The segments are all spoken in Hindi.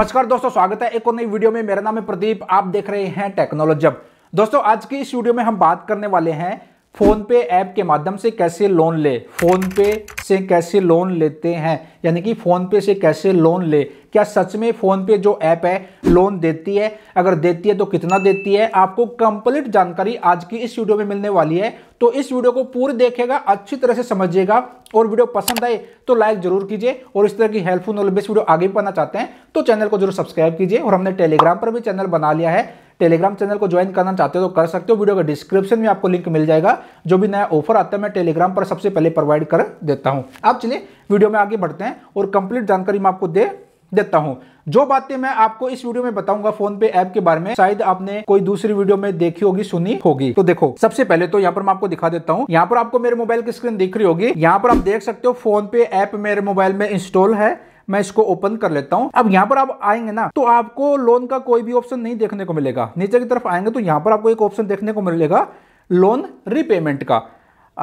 नमस्कार दोस्तों स्वागत है एक और नई वीडियो में मेरा नाम है प्रदीप आप देख रहे हैं टेक्नोलॉजी दोस्तों आज की इस वीडियो में हम बात करने वाले हैं फोन पे ऐप के माध्यम से कैसे लोन ले फोन पे से कैसे लोन लेते हैं यानी कि फोन पे से कैसे लोन ले क्या सच में फोन पे जो ऐप है लोन देती है अगर देती है तो कितना देती है आपको कंप्लीट जानकारी आज की इस वीडियो में मिलने वाली है तो इस वीडियो को पूरी देखेगा अच्छी तरह से समझिएगा और वीडियो पसंद आए तो लाइक जरूर कीजिए और इस तरह की हेल्पफुल नॉलेज वीडियो आगे भी पाना चाहते हैं तो चैनल को जरूर सब्सक्राइब कीजिए और हमने टेलीग्राम पर भी चैनल बना लिया है टेलीग्राम चैनल को ज्वाइन करना चाहते हो तो कर सकते हो वीडियो के डिस्क्रिप्शन में आपको लिंक मिल जाएगा जो भी नया ऑफर आता है मैं टेलीग्राम पर सबसे पहले प्रोवाइड कर देता हूँ आप चलिए वीडियो में आगे बढ़ते हैं और कंप्लीट जानकारी मैं आपको दे देता हूँ जो बातें मैं आपको इस वीडियो में बताऊंगा फोन पे ऐप के बारे में शायद आपने कोई दूसरी वीडियो में देखी होगी सुनी होगी तो देखो सबसे पहले तो यहाँ पर मैं आपको दिखा देता हूँ यहाँ पर आपको मेरे मोबाइल की स्क्रीन दिख रही होगी यहाँ पर आप देख सकते हो फोन पे ऐप मेरे मोबाइल में इंस्टॉल है मैं इसको ओपन कर लेता हूं अब यहां पर आप आएंगे ना तो आपको लोन का कोई भी ऑप्शन नहीं देखने को मिलेगा नीचे की तरफ आएंगे तो यहाँ पर आपको एक ऑप्शन देखने को मिलेगा लोन रिपेमेंट का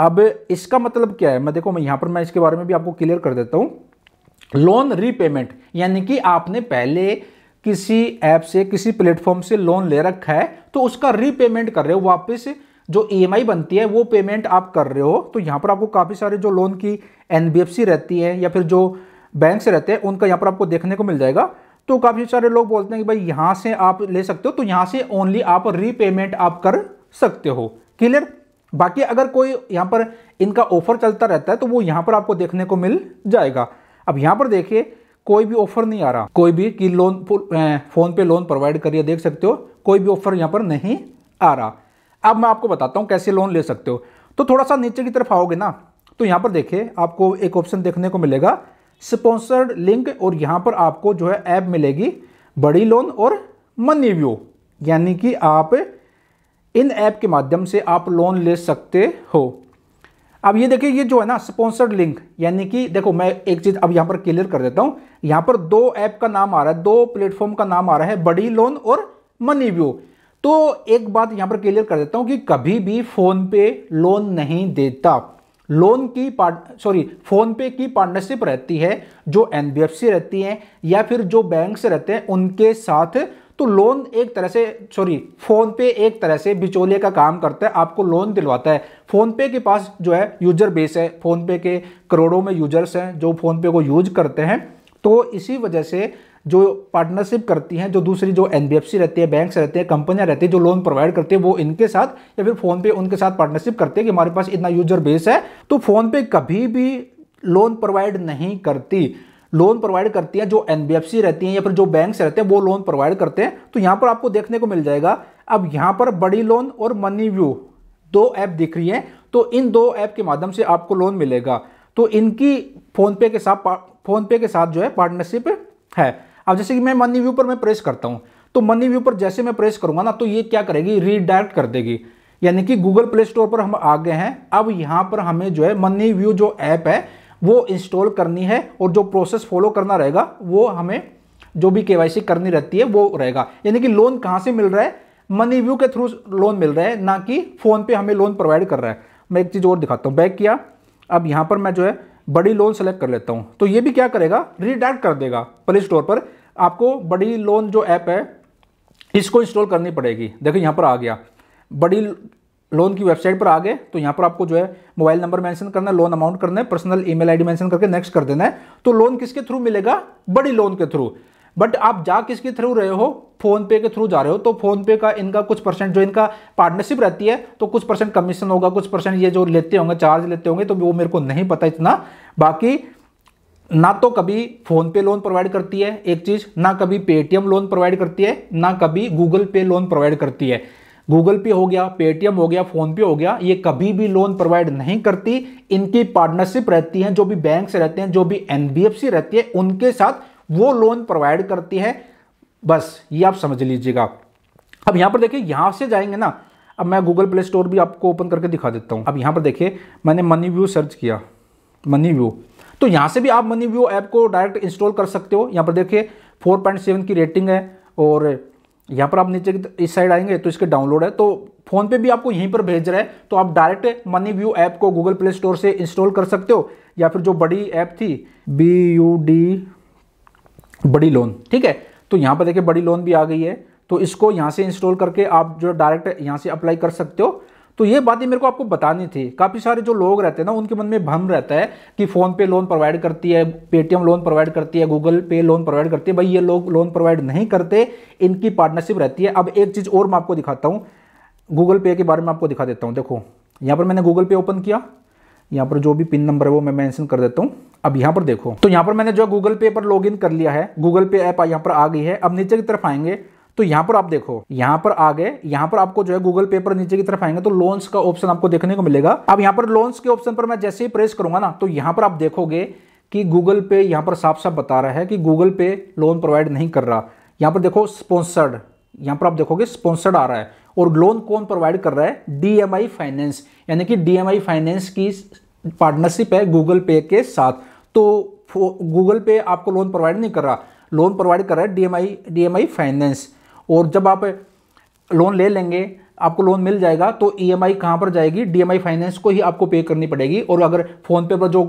अब इसका मतलब क्या है मैं देखो मैं यहां पर मैं इसके बारे में भी आपको क्लियर कर देता हूँ लोन रीपेमेंट यानी कि आपने पहले किसी ऐप से किसी प्लेटफॉर्म से लोन ले रखा है तो उसका रीपेमेंट कर रहे हो वापस जो ई e बनती है वो पेमेंट आप कर रहे हो तो यहाँ पर आपको काफ़ी सारे जो लोन की एन रहती है या फिर जो बैंक से रहते हैं उनका यहाँ पर आपको देखने को मिल जाएगा तो काफ़ी सारे लोग बोलते हैं कि भाई यहाँ से आप ले सकते हो तो यहाँ से ओनली आप रीपेमेंट आप कर सकते हो क्लियर बाकी अगर कोई यहाँ पर इनका ऑफर चलता रहता है तो वो यहाँ पर आपको देखने को मिल जाएगा अब यहाँ पर देखिए कोई भी ऑफर नहीं आ रहा कोई भी कि loan PhonePe loan provide करिए देख सकते हो कोई भी ऑफर यहाँ पर नहीं आ रहा अब मैं आपको बताता हूँ कैसे लोन ले सकते हो तो थोड़ा सा नीचे की तरफ आओगे ना तो यहाँ पर देखिए आपको एक ऑप्शन देखने को मिलेगा स्पॉन्सर्ड लिंक और यहाँ पर आपको जो है ऐप मिलेगी बड़ी लोन और मनी व्यू यानी कि आप इन ऐप के माध्यम से आप लोन ले सकते हो अब ये देखिए ये जो है ना स्पॉन्सर्ड लिंक यानी कि देखो मैं एक चीज़ अब यहाँ पर क्लियर कर देता हूँ यहाँ पर दो ऐप का नाम आ रहा है दो प्लेटफॉर्म का नाम आ रहा है बड़ी लोन और मनी व्यू तो एक बात यहाँ पर क्लियर कर देता हूँ कि कभी भी फ़ोन पे लोन नहीं देता लोन की पार्ट सॉरी फ़ोनपे की पार्टनरशिप रहती है जो एन रहती हैं या फिर जो बैंक से रहते हैं उनके साथ तो लोन एक तरह से सॉरी फोन पे एक तरह से बिचौलिए का काम करता है आपको लोन दिलवाता है फोन पे के पास जो है यूजर बेस है फोन पे के करोड़ों में यूजर्स हैं जो फोन पे को यूज करते हैं तो इसी वजह से जो पार्टनरशिप करती हैं जो दूसरी जो एन रहती है बैंक्स रहते हैं कंपनियां रहती है जो लोन प्रोवाइड करती है वो इनके साथ या फिर फोन पे उनके साथ पार्टनरशिप करते हैं कि हमारे पास इतना यूजर बेस है तो फ़ोनपे कभी भी लोन प्रोवाइड नहीं करती लोन प्रोवाइड करती है जो एन रहती हैं या फिर जो बैंक्स रहते हैं वो लोन प्रोवाइड करते हैं तो यहाँ पर आपको देखने को मिल जाएगा अब यहाँ पर बड़ी लोन और मनी व्यू दो ऐप दिख रही हैं तो इन दो ऐप के माध्यम से आपको लोन मिलेगा तो इनकी फ़ोनपे के साथ फ़ोनपे के साथ जो है पार्टनरशिप है अब जैसे कि मैं मनी व्यू पर मैं प्रेस करता हूँ तो मनी व्यू पर जैसे मैं प्रेस करूँगा ना तो ये क्या करेगी रीडायरेक्ट कर देगी यानी कि गूगल प्ले स्टोर पर हम आ गए हैं अब यहाँ पर हमें जो है मनी व्यू जो ऐप है वो इंस्टॉल करनी है और जो प्रोसेस फॉलो करना रहेगा वो हमें जो भी केवाईसी करनी रहती है वो रहेगा यानी कि लोन कहाँ से मिल रहा है मनी व्यू के थ्रू लोन मिल रहा है ना कि फ़ोन पे हमें लोन प्रोवाइड कर रहा है मैं एक चीज़ और दिखाता हूँ बैक किया अब यहाँ पर मैं जो है बड़ी लोन सेलेक्ट कर लेता हूँ तो ये भी क्या करेगा रिडायरेक्ट कर देगा प्ले स्टोर पर आपको बड़ी लोन जो ऐप है इसको इंस्टॉल करनी पड़ेगी देखो यहाँ पर आ गया बड़ी लोन की वेबसाइट पर आ गए तो यहाँ पर आपको जो है मोबाइल नंबर मेंशन करना है लोन अमाउंट करना है पर्सनल ईमेल आईडी मेंशन करके नेक्स्ट कर देना है तो लोन किसके थ्रू मिलेगा बड़ी लोन के थ्रू बट आप जा किसके थ्रू रहे हो फोन पे के थ्रू जा रहे हो तो फोन पे का इनका कुछ परसेंट जो इनका पार्टनरशिप रहती है तो कुछ परसेंट कमीशन होगा कुछ परसेंट ये जो लेते होंगे चार्ज लेते होंगे तो वो मेरे को नहीं पता इतना बाकी ना तो कभी फोन पे लोन प्रोवाइड करती है एक चीज ना कभी पेटीएम लोन प्रोवाइड करती है ना कभी गूगल पे लोन प्रोवाइड करती है गूगल पे हो गया पेटीएम हो गया फोन पे हो गया ये कभी भी लोन प्रोवाइड नहीं करती इनकी पार्टनरशिप रहती है जो भी बैंक से रहते हैं जो भी एनबीएफसी रहती है उनके साथ वो लोन प्रोवाइड करती है बस ये आप समझ लीजिएगा अब यहां पर देखिए यहां से जाएंगे ना अब मैं गूगल प्ले स्टोर भी आपको ओपन करके दिखा देता हूं अब यहां पर देखिए मैंने मनी व्यू सर्च किया मनी व्यू तो यहां से भी आप मनी व्यू ऐप को डायरेक्ट इंस्टॉल कर सकते हो यहां पर देखिए 4.7 की रेटिंग है और यहाँ पर आप नीचे की इस साइड आएंगे तो इसके डाउनलोड है तो फ़ोन पे भी आपको यहीं पर भेज रहा है तो आप डायरेक्ट मनी व्यू ऐप को गूगल प्ले स्टोर से इंस्टॉल कर सकते हो या फिर जो बड़ी ऐप थी B U D Buddy Loan ठीक है तो यहाँ पर देखिए बड़ी लोन भी आ गई है तो इसको यहाँ से इंस्टॉल करके आप जो डायरेक्ट यहाँ से अप्लाई कर सकते हो तो ये बातें मेरे को आपको बतानी थी काफ़ी सारे जो लोग रहते हैं ना उनके मन में भ्रम रहता है कि फ़ोन पे लोन प्रोवाइड करती है पेटीएम लोन प्रोवाइड करती है गूगल पे लोन प्रोवाइड करती है भाई ये लोग लोन प्रोवाइड नहीं करते इनकी पार्टनरशिप रहती है अब एक चीज़ और मैं आपको दिखाता हूँ गूगल पे के बारे में आपको दिखा देता हूँ देखो यहाँ पर मैंने गूगल पे ओपन किया यहाँ पर जो भी पिन नंबर है वो मैं मेंशन कर देता हूँ अब यहाँ पर देखो तो यहाँ पर मैंने जो गूगल पे पर लॉग कर लिया है गूगल पे ऐप यहाँ पर आ गई है अब नीचे की तरफ आएंगे तो यहाँ पर आप देखो यहाँ पर आ गए यहाँ पर आपको जो है गूगल पे पर नीचे की तरफ आएंगे तो लोन्स का ऑप्शन आपको देखने को मिलेगा अब यहाँ पर लोन्स के ऑप्शन पर मैं जैसे ही प्रेस करूंगा ना तो यहाँ पर आप देखोगे कि गूगल पे यहाँ पर साफ साफ बता रहा है कि गूगल पे लोन प्रोवाइड नहीं कर रहा यहाँ पर देखो स्पॉन्सर्ड यहाँ पर आप देखोगे स्पॉन्सर्ड आ रहा है और लोन कौन प्रोवाइड कर रहा है डीएमआई फाइनेंस यानी कि डीएमआई फाइनेंस की पार्टनरशिप है गूगल पे के साथ तो गूगल पे आपको लोन प्रोवाइड नहीं कर रहा लोन प्रोवाइड कर रहा है डीएमआई डीएमआई फाइनेंस और जब आप लोन ले लेंगे आपको लोन मिल जाएगा तो ई एम आई कहाँ पर जाएगी डी एम आई फाइनेंस को ही आपको पे करनी पड़ेगी और अगर फ़ोनपे पर जो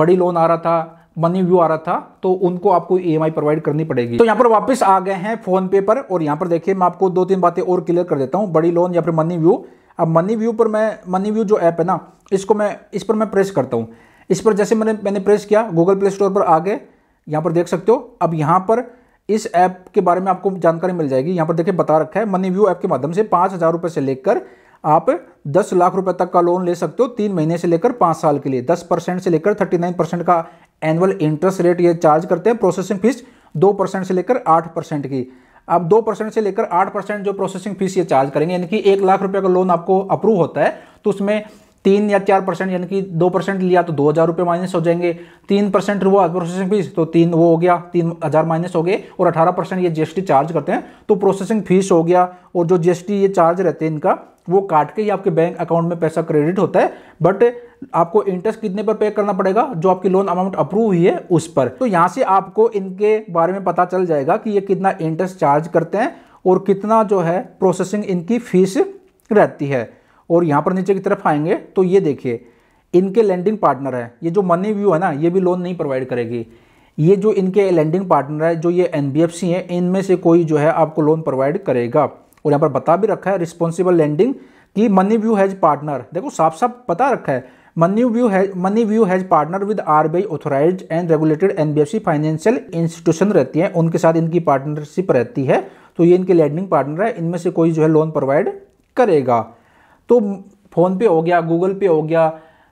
बड़ी लोन आ रहा था मनी व्यू आ रहा था तो उनको आपको ई e प्रोवाइड करनी पड़ेगी तो यहाँ पर वापस आ गए हैं फोन पे पर और यहाँ पर देखिए मैं आपको दो तीन बातें और क्लियर कर देता हूँ बड़ी लोन या फिर मनी व्यू अब मनी व्यू पर मैं मनी व्यू जो ऐप है ना इसको मैं इस पर मैं प्रेस करता हूँ इस पर जैसे मैंने मैंने प्रेस किया गूगल प्ले स्टोर पर आ गए यहाँ पर देख सकते हो अब यहाँ पर इस ऐप के बारे में आपको जानकारी मिल जाएगी यहाँ पर देखिए बता रखा है मनी व्यू ऐप के माध्यम से पाँच हज़ार रुपये से लेकर आप दस लाख रुपए तक का लोन ले सकते हो तीन महीने से लेकर पाँच साल के लिए दस परसेंट से लेकर थर्टी नाइन परसेंट का एनुअल इंटरेस्ट रेट ये चार्ज करते हैं प्रोसेसिंग फीस दो परसेंट से लेकर आठ परसेंट की अब दो परसेंट से लेकर आठ परसेंट जो प्रोसेसिंग फीस ये चार्ज करेंगे यानी कि एक लाख रुपए का लोन आपको अप्रूव होता है तो उसमें तीन या चार परसेंट यानी कि दो परसेंट लिया तो दो हज़ार रुपये माइनस हो जाएंगे तीन परसेंट हुआ प्रोसेसिंग फीस तो तीन वो हो गया तीन हज़ार माइनस हो गए और अठारह परसेंट ये जीएसटी चार्ज करते हैं तो प्रोसेसिंग फीस हो गया और जो जीएसटी ये चार्ज रहते हैं इनका वो काट के ही आपके बैंक अकाउंट में पैसा क्रेडिट होता है बट आपको इंटरेस्ट कितने पर पे करना पड़ेगा जो आपकी लोन अमाउंट अप्रूव हुई है उस पर तो यहाँ से आपको इनके बारे में पता चल जाएगा कि ये कितना इंटरेस्ट चार्ज करते हैं और कितना जो है प्रोसेसिंग इनकी फीस रहती है और यहाँ पर नीचे की तरफ आएंगे तो ये देखिए इनके लैंडिंग पार्टनर है ये जो मनी व्यू है ना ये भी लोन नहीं प्रोवाइड करेगी ये जो इनके लैंडिंग पार्टनर है जो ये एन बी एफ सी हैं इनमें से कोई जो है आपको लोन प्रोवाइड करेगा और यहाँ पर बता भी रखा है रिस्पॉन्सिबल लैंडिंग कि मनी व्यू हैज पार्टनर देखो साफ साफ पता रखा है मनी व्यू है Money View has partner with R B I authorise and regulated N B F C financial institution रहती है उनके साथ इनकी पार्टनरशिप रहती है तो ये इनके लैंडिंग पार्टनर है इनमें से कोई जो है लोन प्रोवाइड करेगा तो फोन पे हो गया गूगल पे हो गया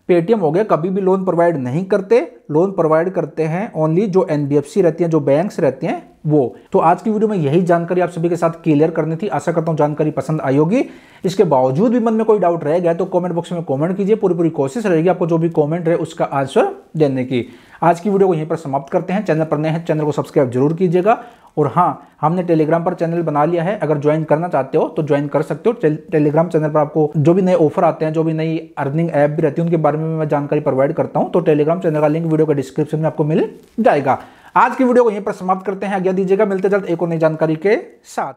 पेटीएम हो गया कभी भी लोन प्रोवाइड नहीं करते लोन प्रोवाइड करते हैं ओनली जो एनबीएफसी रहती हैं जो बैंक्स रहते हैं वो तो आज की वीडियो में यही जानकारी आप सभी के साथ क्लियर करनी थी आशा करता हूँ जानकारी पसंद आई होगी इसके बावजूद भी मन में कोई डाउट रह गया तो कमेंट बॉक्स में कमेंट कीजिए पूरी पूरी कोशिश रहेगी आपको जो भी कमेंट रहे उसका आंसर देने की आज की वीडियो को यहीं पर समाप्त करते हैं चैनल पर नए हैं चैनल को सब्सक्राइब जरूर कीजिएगा और हाँ हमने टेलीग्राम पर चैनल बना लिया है अगर ज्वाइन करना चाहते हो तो ज्वाइन कर सकते हो टेलीग्राम चैनल पर आपको जो भी नए ऑफर आते हैं जो भी नई अर्निंग ऐप भी रहती है उनके बारे में मैं जानकारी प्रोवाइड करता हूँ तो टेलीग्राम चैनल का लिंक वीडियो के डिस्क्रिप्शन में आपको मिल जाएगा आज की वीडियो को यहीं पर समाप्त करते हैं आज्ञा दीजिएगा मिलते जल्द एक और नई जानकारी के साथ